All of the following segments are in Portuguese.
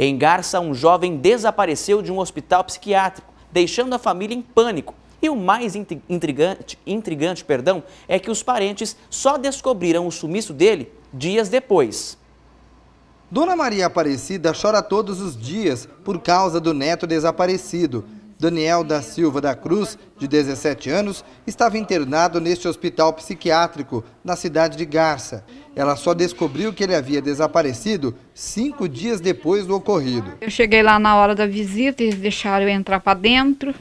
Em Garça, um jovem desapareceu de um hospital psiquiátrico, deixando a família em pânico. E o mais intrigante, intrigante perdão, é que os parentes só descobriram o sumiço dele dias depois. Dona Maria Aparecida chora todos os dias por causa do neto desaparecido. Daniel da Silva da Cruz, de 17 anos, estava internado neste hospital psiquiátrico, na cidade de Garça. Ela só descobriu que ele havia desaparecido cinco dias depois do ocorrido. Eu cheguei lá na hora da visita, eles deixaram eu entrar para dentro.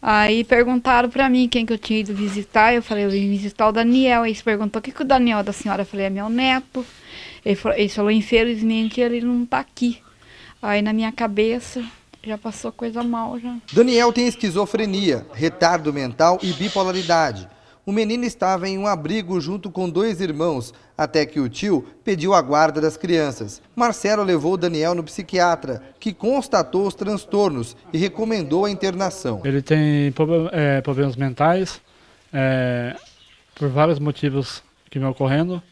Aí perguntaram para mim quem que eu tinha ido visitar. Eu falei, eu vim visitar o Daniel. aí Eles perguntou o que, que o Daniel da senhora? Eu falei, é meu neto. Ele falou, ele falou infelizmente ele não está aqui. Aí na minha cabeça já passou coisa mal já. Daniel tem esquizofrenia, retardo mental e bipolaridade. O menino estava em um abrigo junto com dois irmãos, até que o tio pediu a guarda das crianças. Marcelo levou Daniel no psiquiatra, que constatou os transtornos e recomendou a internação. Ele tem é, problemas mentais, é, por vários motivos que me ocorrendo.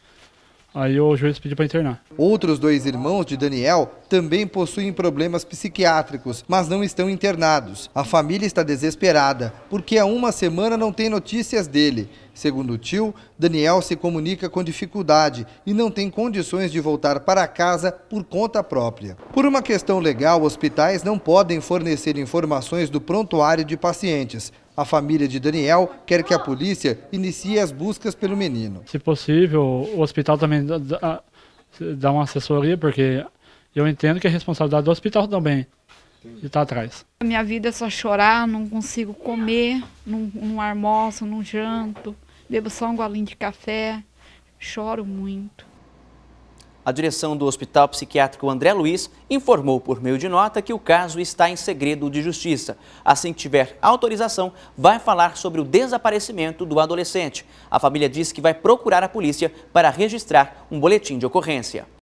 Aí o juiz pediu para internar. Outros dois irmãos de Daniel também possuem problemas psiquiátricos, mas não estão internados. A família está desesperada, porque há uma semana não tem notícias dele. Segundo o tio, Daniel se comunica com dificuldade e não tem condições de voltar para casa por conta própria. Por uma questão legal, hospitais não podem fornecer informações do prontuário de pacientes, a família de Daniel quer que a polícia inicie as buscas pelo menino. Se possível, o hospital também dá, dá ah, uma assessoria, porque eu entendo que é responsabilidade do hospital também está tá atrás. A minha vida é só chorar, não consigo comer, não, não almoço, não janto, bebo só um golinho de café, choro muito. A direção do Hospital Psiquiátrico André Luiz informou por meio de nota que o caso está em segredo de justiça. Assim que tiver autorização, vai falar sobre o desaparecimento do adolescente. A família diz que vai procurar a polícia para registrar um boletim de ocorrência.